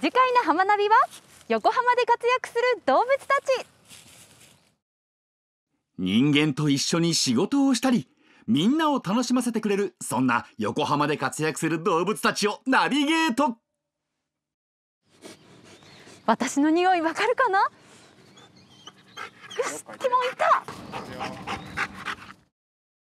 次回の浜ナビは横浜で活躍する動物たち人間と一緒に仕事をしたりみんなを楽しませてくれるそんな横浜で活躍する動物たちをナビゲート私の匂いわかるかな